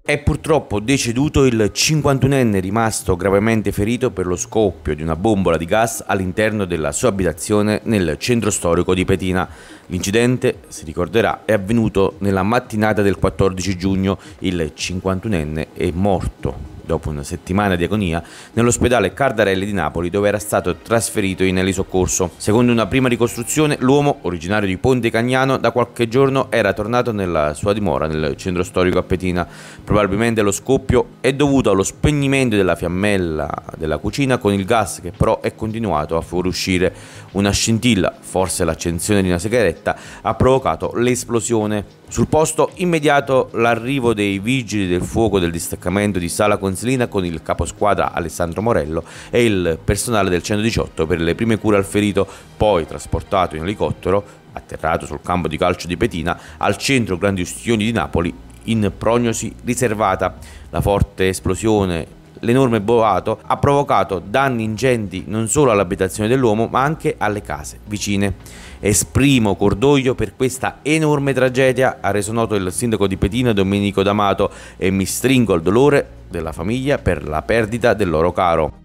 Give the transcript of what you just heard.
È purtroppo deceduto il 51enne rimasto gravemente ferito per lo scoppio di una bombola di gas all'interno della sua abitazione nel centro storico di Petina. L'incidente, si ricorderà, è avvenuto nella mattinata del 14 giugno. Il 51enne è morto dopo una settimana di agonia, nell'ospedale Cardarelli di Napoli dove era stato trasferito in elisoccorso. Secondo una prima ricostruzione, l'uomo, originario di Ponte Cagnano, da qualche giorno era tornato nella sua dimora nel centro storico a Petina. Probabilmente lo scoppio è dovuto allo spegnimento della fiammella della cucina con il gas che però è continuato a fuoriuscire. Una scintilla, forse l'accensione di una sigaretta, ha provocato l'esplosione. Sul posto immediato l'arrivo dei vigili del fuoco del distaccamento di Sala Consigliere Anzolina con il caposquadra Alessandro Morello e il personale del 118 per le prime cure al ferito, poi trasportato in elicottero atterrato sul campo di calcio di Petina al centro Grandi Ustioni di Napoli in prognosi riservata. La forte esplosione l'enorme boato ha provocato danni ingenti non solo all'abitazione dell'uomo ma anche alle case vicine. Esprimo cordoglio per questa enorme tragedia, ha reso noto il sindaco di Petina Domenico D'Amato e mi stringo al dolore della famiglia per la perdita del loro caro.